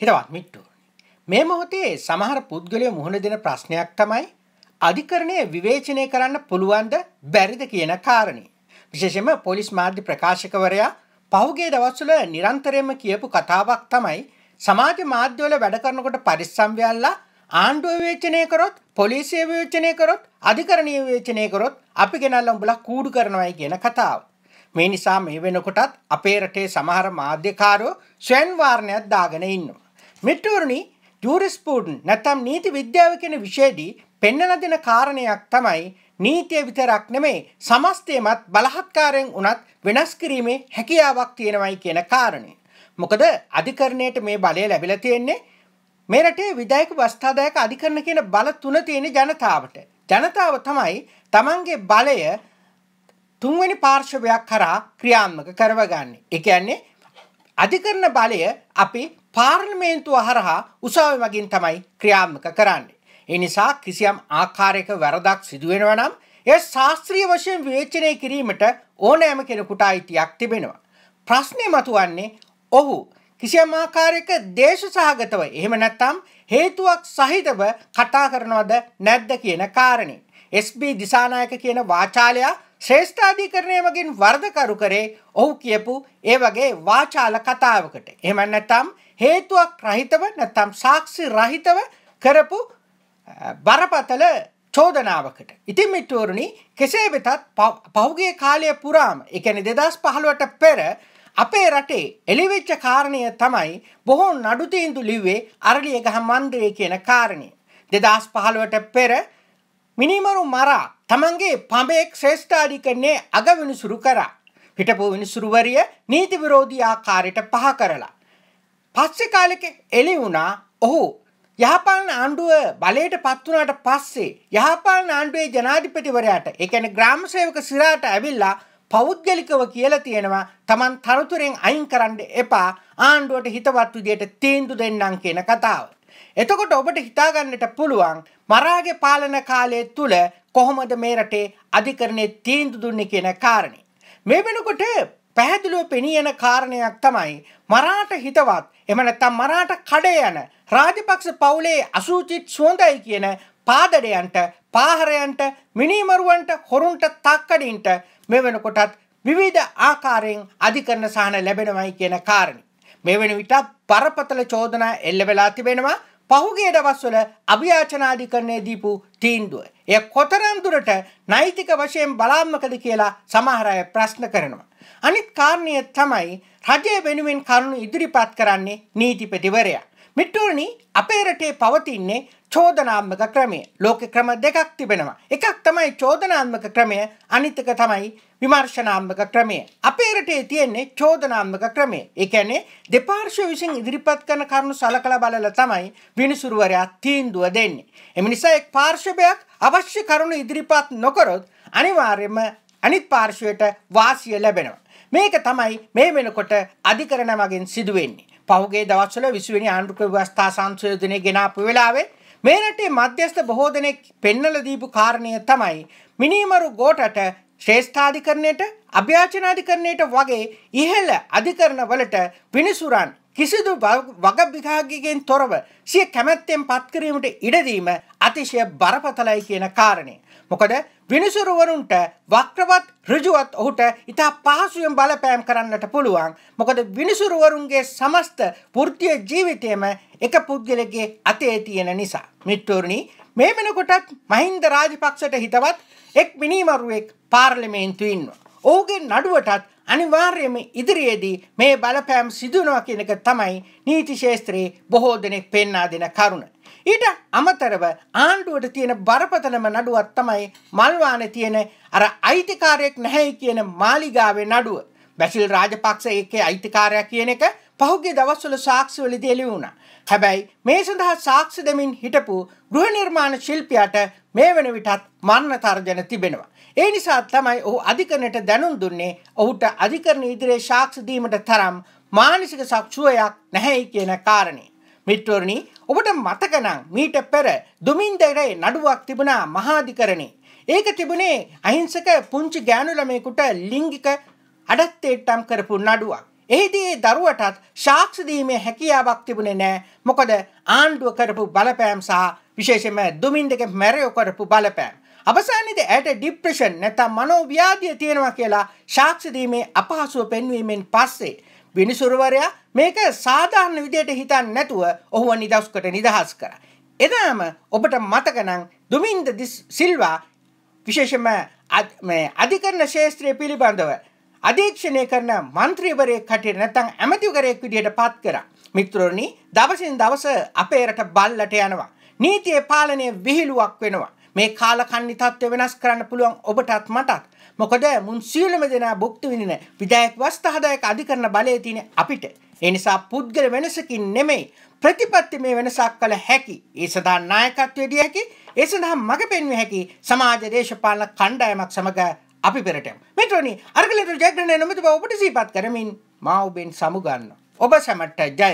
හිතවත් මිට්ටුවනි. මේ මොහොතේ සමහර පුද්ගලය මුහුණ දෙන ප්‍රශ්නයක් තමයි අධිකරණය විවේචනය කරන්න පුළුවන්ද බැරිද කියන කාරණය. විශේෂම පොලිස් මාධ්‍ය ප්‍රකාශකවරයා පහුගේ දවස්වල නිරන්තරයම කියපු කතාවක් තමයි සමාජ මාධ්‍යවල වැඩ කරනකොට පරිස්සම්වයල්ලා ආණ්ඩුව විවේචනය කරොත් පොලිසිය විවේචනය කරොත් අධිකරණය විවේචනය කරොත් අපි ගෙනල්ලා උඹලා කූඩු කරනවයි කියන කතාව. මේ නිසා මේ වෙනකොටත් අපේ රටේ සමහර මාධ්‍යකාරෝ ස්වයන් වාරණයක් දාගෙන ඉන්නවා. මිට්ටූරණි ජූරිස්පූඩන් නැතම් නීති විද්‍යාව කෙන විෂයේදී පෙන්නන දෙන කාරණයක් තමයි නීතිය විතරක් නෙමේ සමස්තයමත් බලහත්කාරයෙන් වනත් වෙනස් කිරීමේ හැකියාවක් තියෙනවයි කියන කාරණය. මොකද අධිකරණයට මේ බලය ලැබිල තියෙන්නේ මෙරටේ විදායක වස්ථාදායක අධිකරණ කියන බල තුන තියෙන ජනතාවට. ජනතාව තමයි තමන්ගේ බලය තුන්වැනි පාර්ශවයක් කරා ක්‍රියාත්මක කරවගන්න. එකන්නේ අධිකරණ බලය අපි පාර්ලිමේන්තුව හරහා උසාවි මගින් තමයි ක්‍රියාත්මක කරන්නේ. ඒ නිසා කිසියම් ආකාරයක වැරදක් සිදුවෙනවා නම් ඒ ශාස්ත්‍රීය වශයෙන් විවේචනය කිරීමට ඕනෑම කෙනෙකුට අයිතියක් තිබෙනවා. ප්‍රශ්නය මතුවන්නේ ඔහු කිසියම් ආකාරයක දේශ සහගතව එහෙම නැත්තම් හේතුවක් සහිතව කතා කරනවද නැද්ද කියන කාරණේ. SB දිසානායක කියන වාචාලයා ශ්‍රේෂ්ඨාධිකරණය මගින් වර්ධකරු කරේ ඔහු කියපු ඒ වගේ වාචාල කතාවකට. එහෙම නැත්නම් හේතුවක් රහිතව නැත්නම් සාක්ෂි රහිතව කරපු බරපතල චෝදනාවකට. ඉතින් මිත්‍රවරුනි කෙසේ වෙතත් පහුගිය කාලය පුරාම, ඒ කියන්නේ 2015ට පෙර අපේ රටේ එළිවෙච්ච කාරණය තමයි බොහෝ නඩු තීන්දුව ලිව්වේ අරලියගහ මණ්ඩලය කියන කාරණය. 2015ට පෙර මිනිමරු මරා තමන්ගේ පඹෙක් ශ්‍රේෂ්ඨාධිකරණයේ අග විනිසුරු කරා. හිටපු විනිසුරුවරිය නීති විරෝධී ආකාරයට පහ කරලා පස්සේ කාලෙක එළි වුණා ඔහු යහපාලන ආණ්ඩුව බලයට පත් වුණාට පස්සේ යහපාලන ආණ්ඩුවේ ජනාධිපතිවරයාට ඒ කියන්නේ ග්‍රාම සේවක සිරාට ඇවිල්ලා පෞද්ගලිකව කියලා තියෙනවා Taman තනතුරෙන් අයින් කරන්න එපා ආණ්ඩුවට හිතවත් විදියට තීන්දුව දෙන්නම් කියන කතාව. එතකොට ඔබට හිතාගන්නට පුළුවන් මරාගේ පාලන කාලය තුල කොහොමද මේ රටේ අධිකරණයේ තීන්දුව දුන්නේ කියන කාරණේ. මේ වෙනකොට පැහැදිලිව පෙනී යන කාරණයක් තමයි මරාට හිතවත් එම නැත්නම් මරාට කඩේ යන රාජපක්ෂ පවුලේ අසුචිත් සුවඳයි කියන පාදඩයන්ට පාහරයන්ට මිනීමරුවන්ට හොරුන්ට තක්කඩින්ට මේ වෙනකොටත් විවිධ ආකාරයෙන් අධිකරණ සහන ලැබෙනවයි කියන කාරණේ මේ වෙන විට බරපතල චෝදනා එල්ල වෙලා තිබෙනවා පහුගේ දවස්වල අභ්‍යාචනාධිකරණය දීපු තීන්දුව. එය කොතරම් දුරට නෛතික වශයෙන් බලාත්මකද කියලා සමහර අය ප්‍රශ්න කරනවා. අනිත් කාරණය තමයි රජය වෙනුවෙන් කරුණු ඉදිරිපත් කරන්නේ නීතිපතිවරයා. මිට්ටුවනි අපේ රටේ පවතින්නේ චෝදනාත්මක ක්‍රමය. ලෝක ක්‍රම දෙකක් තිබෙනවා. එකක් තමයි චෝදනාත්මක ක්‍රමය, අනිත් තමයි විමර්ශනාත්මක ක්‍රමය. අපේ රටේ තියෙන්නේ චෝදනාත්මක ක්‍රමය. ඒ කියන්නේ දෙපාර්ශ්ව විසින් ඉදිරිපත් කරන කරුණු සලකලා බලලා තමයි විනිසුරුවරයා තීන්දුව දෙන්නේ. එම නිසා එක් පාර්ශ්වයක් අවශ්‍ය කරුණු ඉදිරිපත් නොකරොත් අනිවාර්යයෙන්ම අනිත් පාර්ශ්වයට වාසිය ලැබෙනවා. මේක තමයි මේ වෙනකොට අධිකරණ මගින් සිදුවෙන්නේ. පහුගේ දවස්වල 20 වෙනි ආණ්ඩුක්‍ර ව්‍යවස්ථා සංශෝධනය ගෙනාපු වෙලාවේ මේ රටේ මධ්‍යස්ථ බොහෝ දෙනෙක් පෙන්නල දීපු කාරණය තමයි මිනීමරු ගෝටට ශ්‍රේෂ්ඨාධිකරණයට අභ්‍යාචනාධිකරණයට වගේ ඉහළ අධිකරණවලට පිනිසුරන් කිසිදු වගබිගාගිකෙන් තොරව සිය කැමැත්තෙන් පත්කිරීමට ඉඩදීම අතිශය බරපතලයි කියන කාරණය. මොකද විනිසුරුවරුන්ට වක්‍රවත් ඍජුවත් ඔහුට ඉතා පහසුවෙන් බලපෑම් කරන්නට පුළුවන්. මොකද විනිසුරුවරුන්ගේ සමස්ත වෘත්තීය ජීවිතයම එක පුද්ගලගේ අතේ තියෙන නිසා. මිත්‍රෝනි මේ වෙනකොටත් මහින්ද රාජපක්ෂට හිතවත් එක් මිනිමරුවෙක් පාර්ලිමේන්තු ඉන්නවා. ඔහුගේ නඩුවටත් අනිවාර්යම ඉදිරියේදී මේ බලපෑම් සිදුනවා කියන එක තමයි නීති ශාස්ත්‍රයේ බොහෝ දෙනෙක් පෙන්වා දෙන කරුණ. ඊට අමතරව ආණ්ඩුවට තියෙන බරපතලම නඩුවක් තමයි මල්වානේ තියෙන අර අයිතිකාරයක් නැහැයි කියන මාලිගාවේ නඩුව. බැසිල් රාජපක්ෂ ඒකේ අයිතිකාරයා කියන එක පහුගිය දවස්වල සාක්ෂිවලදී එළි වුණා. හැබැයි මේ සඳහා සාක්ෂි දෙමින් හිටපු ගෘහ නිර්මාණ ශිල්පියාට මේ වෙන විටත් මරණ තර්ජන තිබෙනවා. ඒ නිසා තමයි ඔහු අධිකරණයට දැනුම් දුන්නේ ඔහුට අධිකරණ ඉදිරියේ සාක්ෂි දීමට තරම් මානසික සක්ෂුවයක් නැහැයි කියන කාරණේ. මිත්‍රවරණි ඔබට මතකනම් මීට පෙර දුමින්දරේ නඩුවක් තිබුණා මහාධිකරණේ. ඒක තිබුණේ අහිංසක පුංචි ගෑනු ළමයෙකුට ලිංගික අඩත්වේට්ටම් කරපු නඩුවක්. එහිදී ඒ දරුවටත් සාක්ෂි දීමේ හැකියාවක් තිබුණේ නැහැ. මොකද ආණ්ඩුව කරපු බලපෑම් සහ විශේෂයෙන්ම දුමින්දගේ මැරයෝ කරපු බලපෑම්. අවසානයේදී ඇයට ડિප්‍රෙෂන් නැත්නම් මනෝව්‍යාධිය තියෙනවා කියලා සාක්ෂි දීමේ අපහසුව පෙන්වීමෙන් පස්සේ විනිසුරුවරයා මේක සාධාරණ විදියට හිතන්නේ නැතුව ඔහුව නිදහස්කට නිදහස් කරා. එදාම ඔබට මතක නම් දුමින්ද සිල්වා විශේෂයෙන්ම අධිකරණ ශාස්ත්‍රය පිළිබඳව අධීක්ෂණය කරන මන්ත්‍රීවරයෙක් කටියට නැත්නම් ඇමතිවරයෙක් විදිහට පත් කරා. මිත්‍රෝනි දවසින් දවස අපේ රට බල්ලට යනවා. නීතියේ පාලනය විහිළුවක් වෙනවා. මේ කාලකන්ණි තත්ත්වය වෙනස් කරන්න පුළුවන් ඔබටත් මටත්. මොකද මුන් සියලුම දෙනා භුක්ති විඳින විධායක වස්තහදායක අධිකරණ බලය තියෙන අපිට. ඒ නිසා පුද්ගල වෙනසකින් නෙමෙයි ප්‍රතිපත්තිමය වෙනසක් කළ හැකි. ඒ සඳහා නායකත්වය දිය හැකි. ඒ සඳහා මඟ පෙන්විය හැකි සමාජ දේශපාලන කණ්ඩායමක් සමග අපි පෙරටම් මෙටනි අර්ගලට ජයග්‍රණය නොමති ඔබට සීපත් කරමින් මවබෙන් සමුගන්න ඔබ සැමට්ට ජය